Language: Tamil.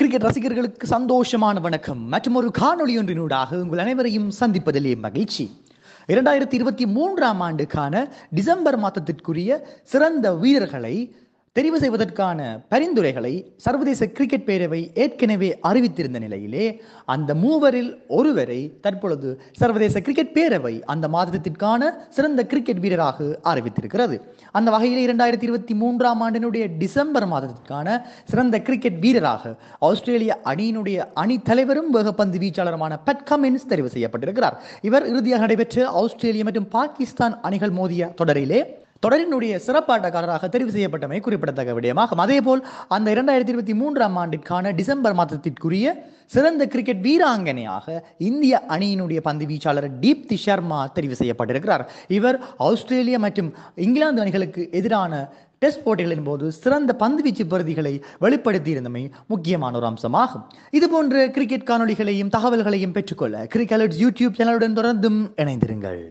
கிரிக்கெட் ரசிகர்களுக்கு சந்தோஷமான வணக்கம் மற்றும் ஒரு காணொலி ஒன்றினூடாக உங்கள் அனைவரையும் சந்திப்பதிலே மகிழ்ச்சி இரண்டாயிரத்தி இருபத்தி மூன்றாம் ஆண்டுக்கான டிசம்பர் மாதத்திற்குரிய சிறந்த வீரர்களை தெரிவு செய்வதற்கான பரிந்துரைகளை சர்வதேச கிரிக்கெட் பேரவை ஏற்கனவே அறிவித்திருந்த நிலையிலே அந்த மூவரில் ஒருவரை தற்பொழுது சர்வதேச கிரிக்கெட் பேரவை அந்த மாதத்திற்கான சிறந்த கிரிக்கெட் வீரராக அறிவித்திருக்கிறது அந்த வகையில் இரண்டாயிரத்தி இருபத்தி மூன்றாம் ஆண்டினுடைய டிசம்பர் மாதத்திற்கான சிறந்த கிரிக்கெட் வீரராக ஆஸ்திரேலிய அணியினுடைய அணி தலைவரும் வேகப்பந்து வீச்சாளருமான பட் கமின்ஸ் தெரிவு செய்யப்பட்டிருக்கிறார் இவர் இறுதியாக நடைபெற்ற ஆஸ்திரேலிய மற்றும் பாகிஸ்தான் அணிகள் மோதிய தொடரிலே தொடரினுடைய சிறப்பாட்டக்காரராக தெரிவு செய்யப்பட்டமை குறிப்பிடத்தக்க விடயமாகும் அதேபோல் அந்த இரண்டாயிரத்தி இருபத்தி மூன்றாம் ஆண்டிற்கான டிசம்பர் மாதத்திற்குரிய சிறந்த கிரிக்கெட் வீராங்கனையாக இந்திய அணியினுடைய பந்து வீச்சாளர் தீப்தி சர்மா தெரிவு செய்யப்பட்டிருக்கிறார் இவர் ஆஸ்திரேலியா மற்றும் இங்கிலாந்து அணிகளுக்கு எதிரான டெஸ்ட் போட்டிகளின் போது சிறந்த பந்துவீச்சு வெளிப்படுத்தி வெளிப்படுத்தியிருந்தமை முக்கியமான ஒரு அம்சமாகும் இதுபோன்ற கிரிக்கெட் காணொலிகளையும் தகவல்களையும் பெற்றுக்கொள்ள கிரிக்கெட் யூடியூப் சேனலுடன் தொடர்ந்தும் இணைந்திருங்கள்